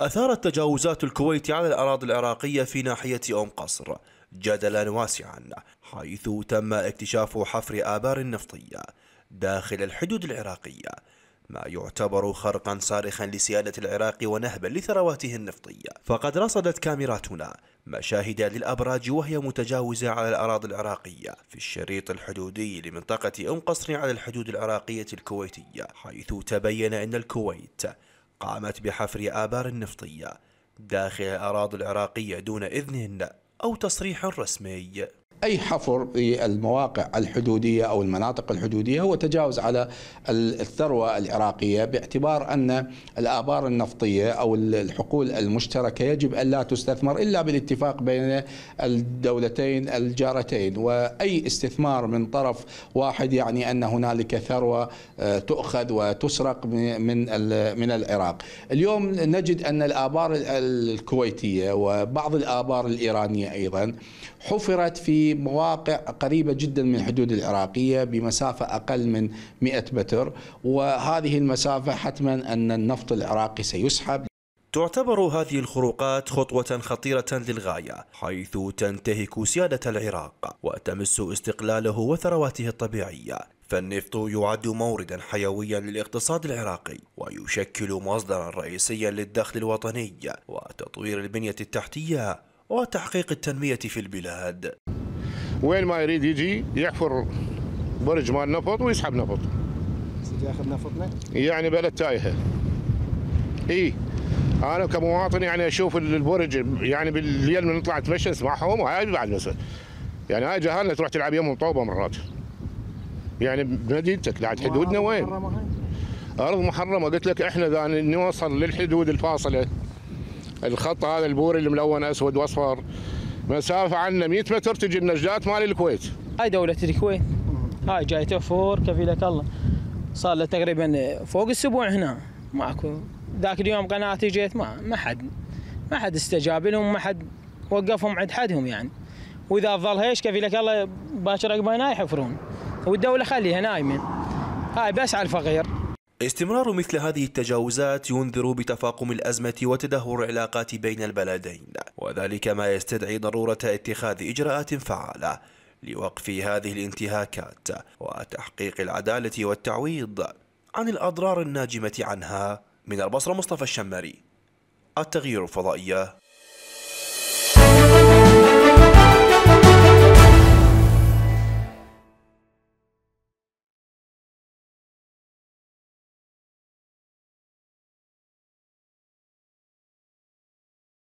أثارت تجاوزات الكويت على الأراضي العراقية في ناحية أم قصر جدلا واسعا حيث تم اكتشاف حفر آبار نفطية داخل الحدود العراقية ما يعتبر خرقا صارخا لسيادة العراق ونهبا لثرواته النفطية فقد رصدت كاميراتنا مشاهد للأبراج وهي متجاوزة على الأراضي العراقية في الشريط الحدودي لمنطقة أم قصر على الحدود العراقية الكويتية حيث تبين أن الكويت قامت بحفر آبار نفطية داخل الأراضي العراقية دون إذنهن أو تصريح رسمي أي حفر في المواقع الحدودية أو المناطق الحدودية هو تجاوز على الثروة العراقية باعتبار أن الآبار النفطية أو الحقول المشتركة يجب أن لا تستثمر إلا بالاتفاق بين الدولتين الجارتين وأي استثمار من طرف واحد يعني أن هنالك ثروة آه، تؤخذ وتسرق من من العراق اليوم نجد أن الآبار الكويتية وبعض الآبار الإيرانية أيضا حفرت في بمواقع قريبة جدا من الحدود العراقية بمسافة أقل من 100 متر وهذه المسافة حتما أن النفط العراقي سيسحب تعتبر هذه الخروقات خطوة خطيرة للغاية حيث تنتهك سيادة العراق وتمس استقلاله وثرواته الطبيعية فالنفط يعد موردا حيويا للاقتصاد العراقي ويشكل مصدرا رئيسيا للدخل الوطني وتطوير البنية التحتية وتحقيق التنمية في البلاد وين ما يريد يجي يحفر برج مال نفط ويسحب نفط ياخذ نفطنا؟ يعني بلد تايهه اي انا كمواطن يعني اشوف البرج يعني بالليل من نطلع نتمشى نسمعهم وهاي بعد مسألة. يعني هاي جهالنا تروح تلعب يمهم طوبه مرات يعني بمدينتك بعد حدودنا وين؟ محرمة ارض محرمه قلت لك احنا اذا نوصل للحدود الفاصله الخط هذا البوري الملون اسود واصفر مسافه عنا 100 متر تجي النجدات مال الكويت هاي دوله الكويت هاي جايته فور كفيلك الله صار له تقريبا فوق اسبوع هنا ماكو ذاك اليوم قناتي جيت ما ما حد ما حد استجاب لهم ما حد وقفهم عند حدهم يعني واذا ظل هيش كفيلك الله باكر عقب هنا يحفرون والدوله خليها نايمه هاي بس على الفقير استمرار مثل هذه التجاوزات ينذر بتفاقم الأزمة وتدهور العلاقات بين البلدين وذلك ما يستدعي ضرورة اتخاذ إجراءات فعالة لوقف هذه الانتهاكات وتحقيق العدالة والتعويض عن الأضرار الناجمة عنها من البصرة مصطفى الشمري التغيير الفضائية